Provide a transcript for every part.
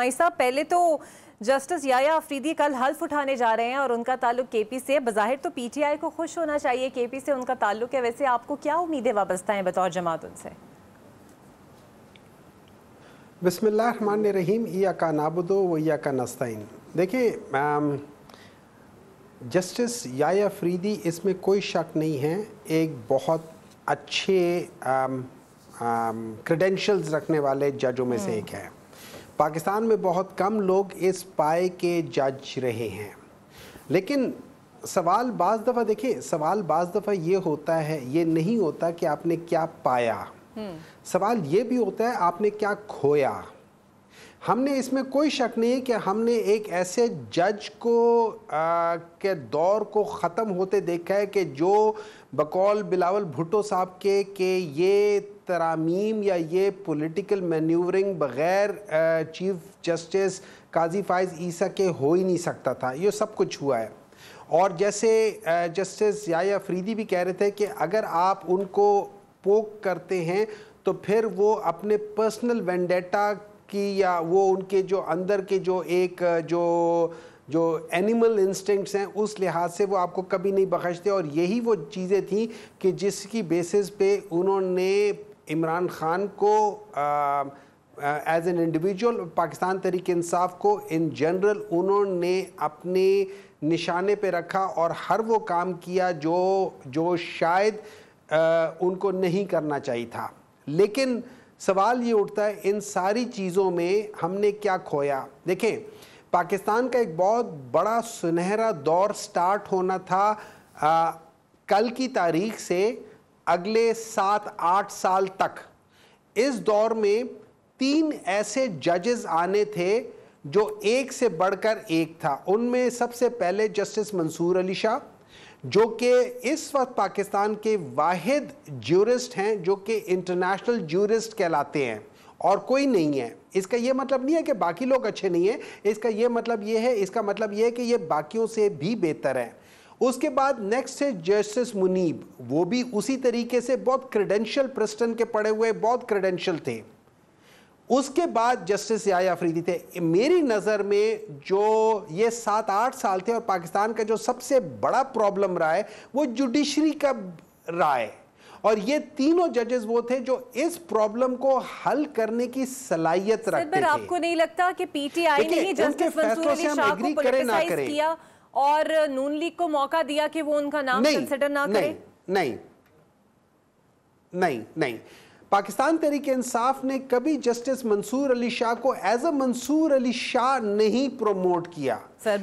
साहब पहले तो जस्टिस याया अफरीदी कल हल्फ उठाने जा रहे हैं और उनका ताल्लुक केपी से बाहिर तो पीटीआई को खुश होना चाहिए केपी से उनका ताल्लुक है वैसे आपको क्या उम्मीदें वाबस्ता हैं बतौर जमात उनसे बसमान रहीम या का नाबुदो व या का नस्तीन देखिए जस्टिस याया अफरीदी इसमें कोई शक नहीं है एक बहुत अच्छे क्रडेंशल्स रखने वाले जजों में से हम्म। एक है पाकिस्तान में बहुत कम लोग इस पाए के जज रहे हैं लेकिन सवाल बज दफ़ा देखिए सवाल बज़ दफ़ा ये होता है ये नहीं होता कि आपने क्या पाया हम्म। सवाल ये भी होता है आपने क्या खोया हमने इसमें कोई शक नहीं कि हमने एक ऐसे जज को आ, के दौर को ख़त्म होते देखा है कि जो बकौल बिलावल भुट्टो साहब के के ये तरामीम या ये पॉलिटिकल मैन्यूवरिंग बग़ैर चीफ जस्टिस काजी फायज़ ईसा के हो ही नहीं सकता था ये सब कुछ हुआ है और जैसे जस्टिस या फरीदी भी कह रहे थे कि अगर आप उनको पोक करते हैं तो फिर वो अपने पर्सनल वेंडेटा की या वो उनके जो अंदर के जो एक जो जो एनिमल इंस्टिंक्ट्स हैं उस लिहाज से वो आपको कभी नहीं बख्शते और यही वो चीज़ें थी कि जिसकी बेसिस पे उन्होंने इमरान खान को as an individual Pakistan Tehreek Insaf को इन जनरल उन्होंने अपने निशाने पे रखा और हर वो काम किया जो जो शायद आ, उनको नहीं करना चाहिए था लेकिन सवाल ये उठता है इन सारी चीज़ों में हमने क्या खोया देखें पाकिस्तान का एक बहुत बड़ा सुनहरा दौर स्टार्ट होना था आ, कल की तारीख से अगले सात आठ साल तक इस दौर में तीन ऐसे जजेस आने थे जो एक से बढ़कर एक था उनमें सबसे पहले जस्टिस मंसूर अली शाह जो कि इस वक्त पाकिस्तान के वाहिद ज्यूरिस्ट हैं जो कि इंटरनेशनल ज्यूरिस्ट कहलाते हैं और कोई नहीं है इसका यह मतलब नहीं है कि बाकी लोग अच्छे नहीं हैं इसका ये मतलब ये है इसका मतलब ये है कि ये बाकियों से भी बेहतर हैं उसके बाद नेक्स्ट है जस्टिस मुनीब वो भी उसी तरीके से बहुत क्रेडेंशियल प्रेस्टन के पड़े हुए बहुत क्रेडेंशियल थे उसके बाद जस्टिस याया अफरीदी थे मेरी नज़र में जो ये सात आठ साल थे और पाकिस्तान का जो सबसे बड़ा प्रॉब्लम रहा है वो जुडिशरी का रहा है और ये तीनों जजेस वो थे जो इस प्रॉब्लम को हल करने की सलाहियत रखते थे आपको नहीं लगता कि पीटीआई ने ही जस्टिस मंसूर अली शाह को किया और नून लीग को मौका दिया कि वो उनका नाम कंसिडर ना करे नहीं नहीं नहीं पाकिस्तान तहरीक इंसाफ ने कभी जस्टिस मंसूर अली शाह को एज अ मंसूर अली शाह नहीं प्रमोट किया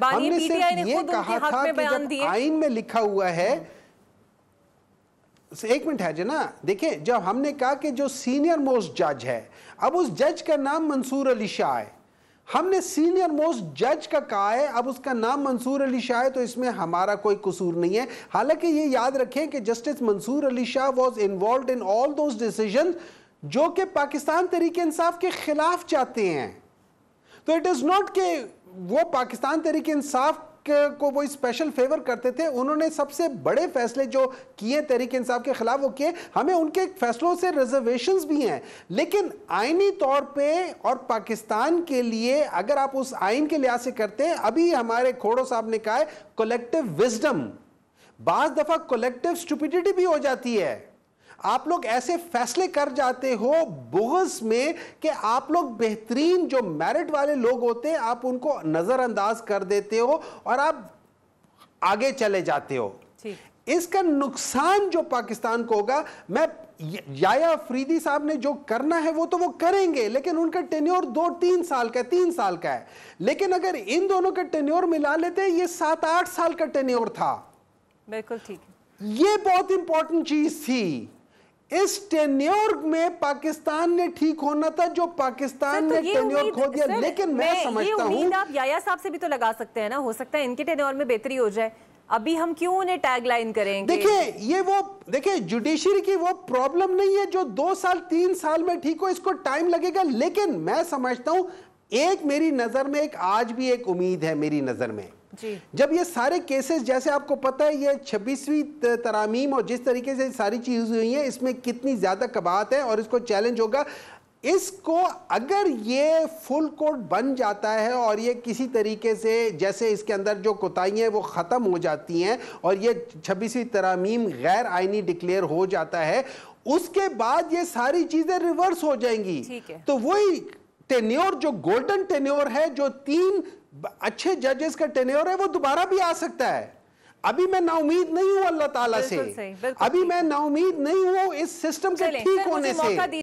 हमने सिर्फ ये कहा था कि जब आइन में लिखा हुआ है एक मिनट है जना देखिये जब हमने कहा कि जो सीनियर मोस्ट जज है अब उस जज का नाम मंसूर अली शाह है हमने सीनियर मोस्ट जज का कहा है अब उसका नाम मंसूर अली शाह है तो इसमें हमारा कोई कसूर नहीं है हालांकि ये याद रखें कि justice Mansoor Ali Shah was involve in all those decision जो कि पाकिस्तान तरीके इंसाफ के खिलाफ जाते हैं तो इट इज़ नॉट के वो पाकिस्तान तरीके इंसाफ को वो स्पेशल फेवर करते थे उन्होंने सबसे बड़े फैसले जो किए तहरीक इंसाफ के खिलाफ वो किए हमें उनके फैसलों से रिजर्वेशन भी हैं लेकिन आइनी तौर पर और पाकिस्तान के लिए अगर आप उस आइन के लिहाज से करते हैं अभी हमारे खोड़ो साहब ने कहा है कलेक्टिव विजडम बाज दफा कलेक्टिव स्टूपिडिटी भी हो जाती है आप लोग ऐसे फैसले कर जाते हो बुगस में कि आप लोग बेहतरीन जो मेरिट वाले लोग होते हैं आप उनको नज़रअंदाज कर देते हो और आप आगे चले जाते हो इसका नुकसान जो पाकिस्तान को होगा मैं याया फरीदी साहब ने जो करना है वो तो वो करेंगे लेकिन उनका टेन्योर दो तीन साल का तीन साल का है लेकिन अगर इन दोनों का टेन्योर मिला लेते ये सात आठ साल का टेन्योर था बिल्कुल ठीक ये बहुत इंपॉर्टेंट चीज थी इस टेन्योर में पाकिस्तान ने ठीक होना था जो तो पाकिस्तान तो ने टेन्योर खो दिया लेकिन मैं, मैं समझता हूँ आप याया साहब से भी तो लगा सकते हैं ना हो सकता है इनके टेन्योर में बेहतरी हो जाए अभी हम क्यों उन्हें टैगलाइन करेंगे देखिए ये वो देखिए जुडिशरी की वो प्रॉब्लम नहीं है जो दो साल तीन साल में ठीक हो इसको टाइम लगेगा लेकिन मैं समझता हूँ एक मेरी नज़र में एक आज भी एक उम्मीद है मेरी नज़र में जी। जब ये सारे केसेस जैसे आपको पता है ये छब्बीसवीं तरामीम और जिस तरीके से सारी चीज़ हुई है इसमें कितनी ज़्यादा कबात है और इसको चैलेंज होगा इसको अगर ये फुल कोर्ट बन जाता है और ये किसी तरीके से जैसे इसके अंदर जो कोताही है वो ख़त्म हो जाती हैं और ये छब्बीसवीं तरामीम गैर आइनी डिक्लेयर हो जाता है उसके बाद ये सारी चीज़ें रिवर्स हो जाएंगी तो वही टेन्योर जो गोल्डन टेन्योर है जो तीन अच्छे जजेस का टेन्योर है वो दोबारा भी आ सकता है अभी मैं नाउमीद नहीं हूं अल्लाह ताला से अभी मैं नाउमीद नहीं हूं इस सिस्टम के ठीक होने से